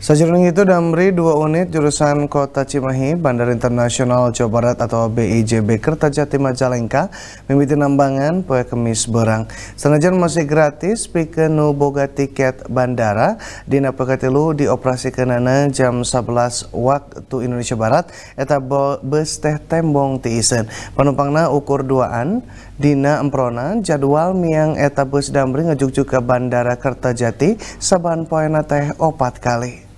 Sajroning itu Damri dua unit jurusan Kota Cimahi, Bandar Internasional Jawa Barat atau BIJB Kertajati Majalengka, memiliki nambangan poe kemis berang. Senajan masih gratis, pike boga tiket bandara, dina pekatilu nana jam 11 waktu Indonesia Barat, eta bus teh tembong tiisen. Penumpangna ukur duaan, dina emprona, jadwal miang eta bus Damri ngejuk juga Bandara Kertajati, saban poena teh opat kali.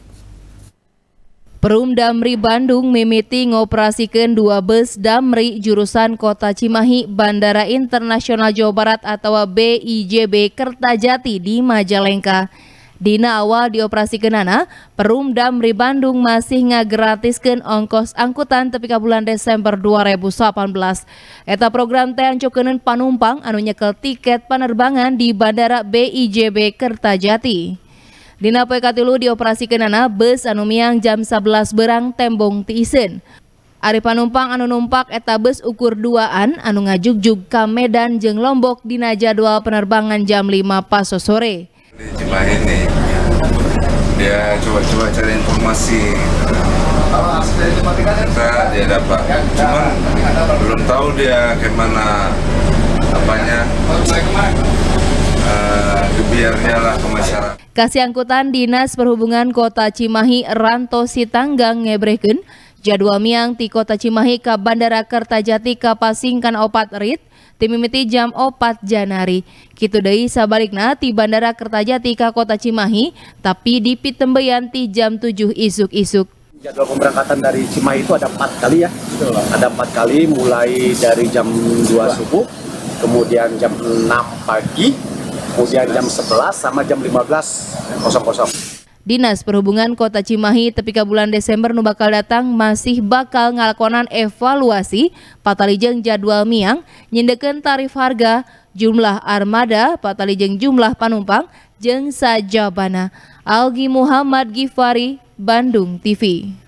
Perum Damri Bandung mimiti ngoperasikan dua bus Damri jurusan Kota Cimahi Bandara Internasional Jawa Barat atau BIJB Kertajati di Majalengka. Dina awal dioperasikan Nana, Perum Damri Bandung masih ngagratiskan ongkos angkutan tepi bulan Desember 2018. Eta program teh ancukeun panumpang anunya ke tiket penerbangan di Bandara BIJB Kertajati. Dina poe katilu dioperasikenana bus anu miang jam 11 berang tembong tiisen. Ari panumpang anu numpak eta bus ukur duaan anu ngajuk-juk ka Medan jeung Lombok dina jadwal penerbangan jam 5 pas sore. Di Cimahi nih, dia coba-coba cari informasi kita dia dapat cuman belum tahu dia gimana apanya uh, eh, dia lah ke masyarakat Kasih angkutan Dinas Perhubungan Kota Cimahi Ranto Sitanggang ngebrehkeun jadwal miang di Kota Cimahi ke Bandara Kertajati ke Pasingkan opat rit timimiti jam opat Janari. Kitu deui sabalikna di Bandara Kertajati ke Kota Cimahi tapi di Pitembeyan ti jam tujuh isuk-isuk. Jadwal pemberangkatan dari Cimahi itu ada empat kali ya. Ada empat kali mulai dari jam dua subuh, kemudian jam enam pagi, kemudian jam 11 sama jam 15.00. Dinas Perhubungan Kota Cimahi tepika bulan Desember nu bakal datang masih bakal ngalakonan evaluasi patalijeng jadwal miang nyindeken tarif harga jumlah armada patalijeng jumlah penumpang jeng sajabana Algi Muhammad Gifari Bandung TV